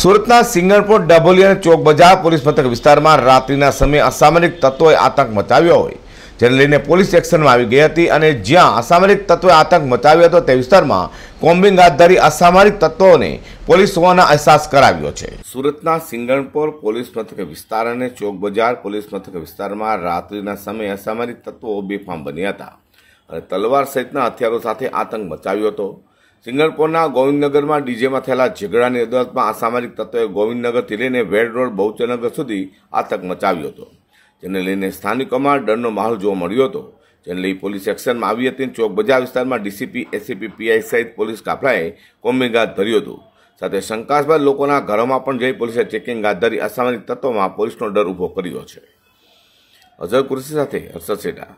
સુરતના સિંગણપુર ડભોલી અને ચોક બજાર પોલીસ મથક વિસ્તારમાં રાત્રિના સમયે અસામરિક તત્વોએ આતંક મચાવ્યો હોય જેને લઈને પોલીસ એક્શનમાં આવી ગઈ હતી અને જ્યાં અસામરિક તત્વોએ આતંક મચાવ્યો હતો તે વિસ્તારમાં કોમ્બિંગ હાથ ધરી અસામરિક તત્વોને પોલીસ હોવાના અહેસાસ કરાવ્યો છે સુરતના સિંગણપોર પોલીસ મથક વિસ્તાર અને ચોક બજાર પોલીસ મથક વિસ્તારમાં રાત્રિના સમયે અસામરિક તત્વો બેફામ બન્યા હતા અને તલવાર સહિતના હથિયારો સાથે આતંક મચાવ્યો હતો સિંગલપોરના ગોવિંદનગરમાં ડીજેમાં થયેલા ઝઘડાની અદાલતમાં અસામાજિક તત્વોએ ગોવિંદનગરથી લઈને વેડ રોડ બહુચનગર સુધી આતંક મચાવ્યો હતો જેને લઈને સ્થાનિકોમાં ડરનો માહોલ જોવા મળ્યો હતો જેને લઈ પોલીસ એક્શનમાં આવી હતી ચોક બજાર વિસ્તારમાં ડીસીપી એસીપી પીઆઈ સહિત પોલીસ કાફલાએ કોમ્બિંગ હાથ ધર્યું હતું સાથે શંકાસ્પદ લોકોના ઘરોમાં પણ જઈ પોલીસે ચેકિંગ હાથ ધરી અસામાજિક તત્વોમાં પોલીસનો ડર ઊભો કર્યો છે અઝર કુરશી સાથે હર્ષદ સેટા